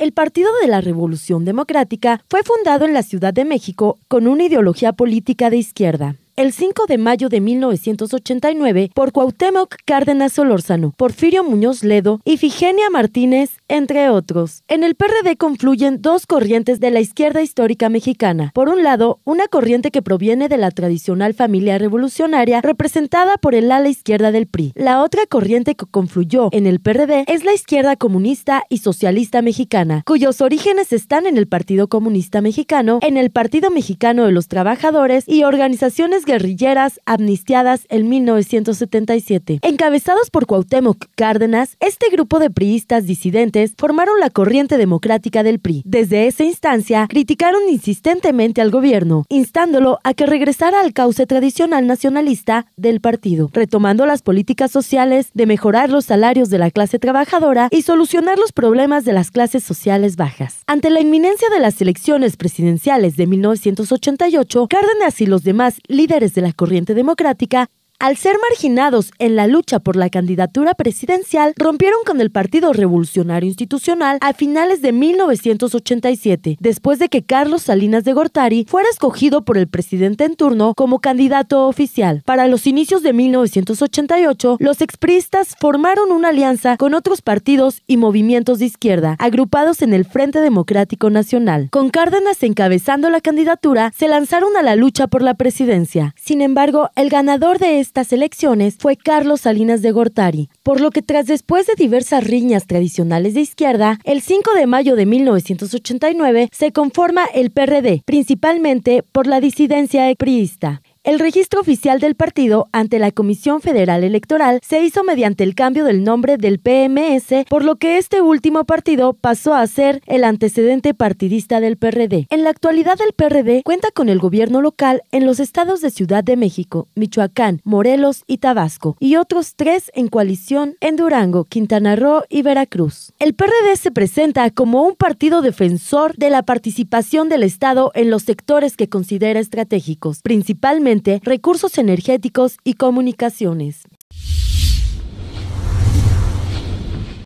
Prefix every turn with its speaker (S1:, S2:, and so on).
S1: El Partido de la Revolución Democrática fue fundado en la Ciudad de México con una ideología política de izquierda el 5 de mayo de 1989 por Cuauhtémoc Cárdenas Solórzano, Porfirio Muñoz Ledo y Figenia Martínez, entre otros. En el PRD confluyen dos corrientes de la izquierda histórica mexicana. Por un lado, una corriente que proviene de la tradicional familia revolucionaria representada por el ala izquierda del PRI. La otra corriente que confluyó en el PRD es la izquierda comunista y socialista mexicana, cuyos orígenes están en el Partido Comunista Mexicano, en el Partido Mexicano de los Trabajadores y organizaciones guerrilleras amnistiadas en 1977. Encabezados por Cuauhtémoc Cárdenas, este grupo de priistas disidentes formaron la corriente democrática del PRI. Desde esa instancia, criticaron insistentemente al gobierno, instándolo a que regresara al cauce tradicional nacionalista del partido, retomando las políticas sociales de mejorar los salarios de la clase trabajadora y solucionar los problemas de las clases sociales bajas. Ante la inminencia de las elecciones presidenciales de 1988, Cárdenas y los demás líderes de la corriente democrática al ser marginados en la lucha por la candidatura presidencial, rompieron con el Partido Revolucionario Institucional a finales de 1987, después de que Carlos Salinas de Gortari fuera escogido por el presidente en turno como candidato oficial. Para los inicios de 1988, los expristas formaron una alianza con otros partidos y movimientos de izquierda, agrupados en el Frente Democrático Nacional. Con Cárdenas encabezando la candidatura, se lanzaron a la lucha por la presidencia. Sin embargo, el ganador de este estas elecciones fue Carlos Salinas de Gortari, por lo que tras después de diversas riñas tradicionales de izquierda, el 5 de mayo de 1989 se conforma el PRD, principalmente por la disidencia priista. El registro oficial del partido ante la Comisión Federal Electoral se hizo mediante el cambio del nombre del PMS, por lo que este último partido pasó a ser el antecedente partidista del PRD. En la actualidad el PRD cuenta con el gobierno local en los estados de Ciudad de México, Michoacán, Morelos y Tabasco, y otros tres en coalición en Durango, Quintana Roo y Veracruz. El PRD se presenta como un partido defensor de la participación del Estado en los sectores que considera estratégicos, principalmente recursos energéticos y comunicaciones.